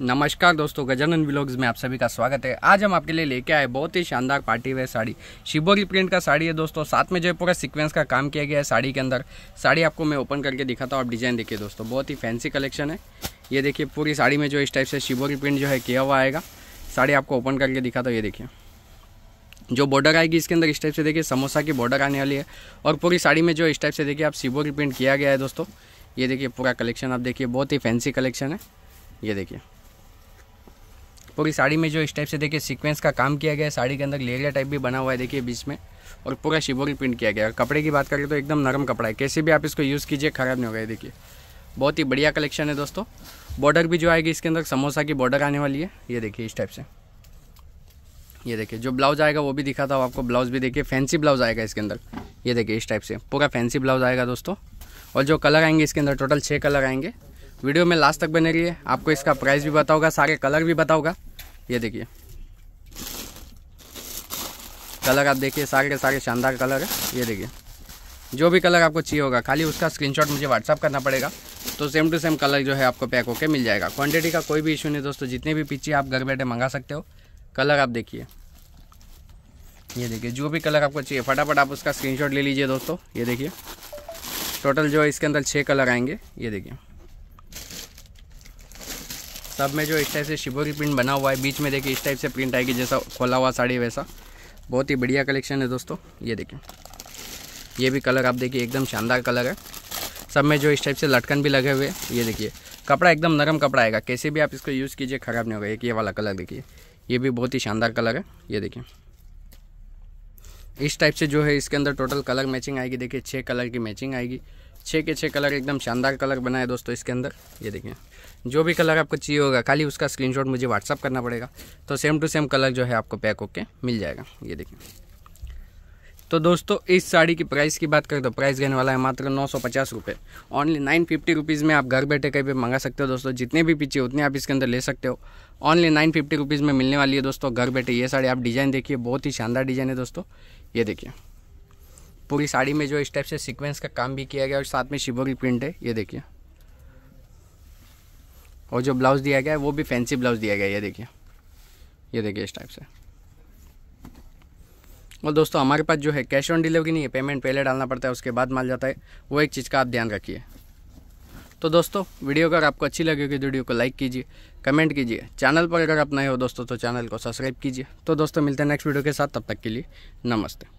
नमस्कार दोस्तों गजानन ब्लॉग्स में आप सभी का स्वागत है आज हम आपके लिए लेके आए बहुत ही शानदार party wear sari shibori print का साड़ी है दोस्तों साथ में जो है पूरा सीक्वेंस का काम किया गया है साड़ी के अंदर साड़ी आपको मैं ओपन करके दिखाता हूँ आप डिज़ाइन देखिए दोस्तों बहुत ही फैंसी कलेक्शन है ये देखिए पूरी साड़ी में जो इस टाइप से शिवोरी प्रिंट जो है किया हुआ आएगा साड़ी आपको ओपन करके दिखाता हूँ ये देखिए जो बॉर्डर आएगी इसके अंदर इस टाइप से देखिए समोसा की बॉर्डर आने वाली है और पूरी साड़ी में जो इस टाइप से देखिए आप शिवोरी प्रिंट किया गया है दोस्तों ये देखिए पूरा कलेक्शन आप देखिए बहुत ही फैंसी कलेक्शन है ये देखिए पूरी साड़ी में जो इस टाइप से देखिए सीक्वेंस का काम किया गया है साड़ी के अंदर लेरिया टाइप भी बना हुआ है देखिए बीच में और पूरा शिवोरी प्रिंट किया गया है कपड़े की बात करें तो एकदम नरम कपड़ा है कैसे भी आप इसको यूज़ कीजिए ख़राब नहीं होगा देखिए बहुत ही बढ़िया कलेक्शन है दोस्तों बॉर्डर भी जो आएगी इसके अंदर समोसा की बॉर्डर आने वाली है ये देखिए इस टाइप से ये देखिए जो ब्लाउज आएगा वो भी दिखा था आपको ब्लाउज भी देखिए फैंसी ब्लाउज आएगा इसके अंदर ये देखिए इस टाइप से पूरा फैंसी ब्लाउज आएगा दोस्तों और जो कलर आएंगे इसके अंदर टोटल छः कलर आएंगे वीडियो में लास्ट तक बने रहिए आपको इसका प्राइस भी पता सारे कलर भी बताओगा ये देखिए कलर आप देखिए सारे के सारे शानदार कलर है ये देखिए जो भी कलर आपको चाहिए होगा खाली उसका स्क्रीनशॉट मुझे व्हाट्सअप करना पड़ेगा तो सेम टू सेम कलर जो है आपको पैक होकर मिल जाएगा क्वांटिटी का कोई भी इशू नहीं दोस्तों जितने भी पीछे आप घर बैठे मंगा सकते हो कलर आप देखिए ये देखिए जो भी कलर आपको चाहिए फटाफट आप उसका स्क्रीनशॉट ले लीजिए दोस्तों ये देखिए टोटल जो है इसके अंदर छः कलर आएंगे ये देखिए सब में जो इस टाइप से शिबो की प्रिंट बना हुआ है बीच में देखिए इस टाइप से प्रिंट आएगी जैसा खोला हुआ साड़ी वैसा बहुत ही बढ़िया कलेक्शन है दोस्तों ये देखिए ये भी कलर आप देखिए एकदम शानदार कलर है सब में जो इस टाइप से लटकन भी लगे हुए ये देखिए कपड़ा एकदम नरम कपड़ा आएगा कैसे भी आप इसको यूज़ कीजिए ख़राब नहीं होगा एक ये वाला कलर देखिए ये भी बहुत ही शानदार कलर है ये देखिए इस टाइप से जो है इसके अंदर टोटल कलर मैचिंग आएगी देखिए छः कलर की मैचिंग आएगी छः के छः कलर एकदम शानदार कलर बना है दोस्तों इसके अंदर ये देखिए जो भी कलर आपको चाहिए होगा खाली उसका स्क्रीनशॉट मुझे व्हाट्सअप करना पड़ेगा तो सेम टू सेम कलर जो है आपको पैक होके मिल जाएगा ये देखिए तो दोस्तों इस साड़ी की प्राइस की बात करें तो प्राइस रहने वाला है मात्र नौ सौ पचास रुपये ऑनली नाइन फिफ्टी रुपीज़ में आप घर बैठे कहीं पर मंगा सकते हो दोस्तों जितने भी पीछे उतने आप इसके अंदर ले सकते हो ऑनली नाइन फिफ्टी रुपीज़ में मिलने वाली है दोस्तों घर बैठे ये साड़ी आप डिज़ाइन देखिए बहुत ही शानदार डिज़ाइन है दोस्तों ये देखिए पूरी साड़ी में जो इस टाइप से सीक्वेंस का काम भी किया गया और साथ में शिवरी प्रिंट है ये देखिए और जो ब्लाउज़ दिया गया है वो भी फैंसी ब्लाउज़ दिया गया है ये देखिए ये देखिए इस टाइप से और दोस्तों हमारे पास जो है कैश ऑन डिलीवरी नहीं है पेमेंट पहले डालना पड़ता है उसके बाद माल जाता है वो एक चीज़ का आप ध्यान रखिए तो दोस्तों वीडियो अगर आपको अच्छी लगेगी तो वीडियो को लाइक कीजिए कमेंट कीजिए चैनल पर अगर आप नए हो दोस्तों तो चैनल को सब्सक्राइब कीजिए तो दोस्तों मिलते हैं नेक्स्ट वीडियो के साथ तब तक के लिए नमस्ते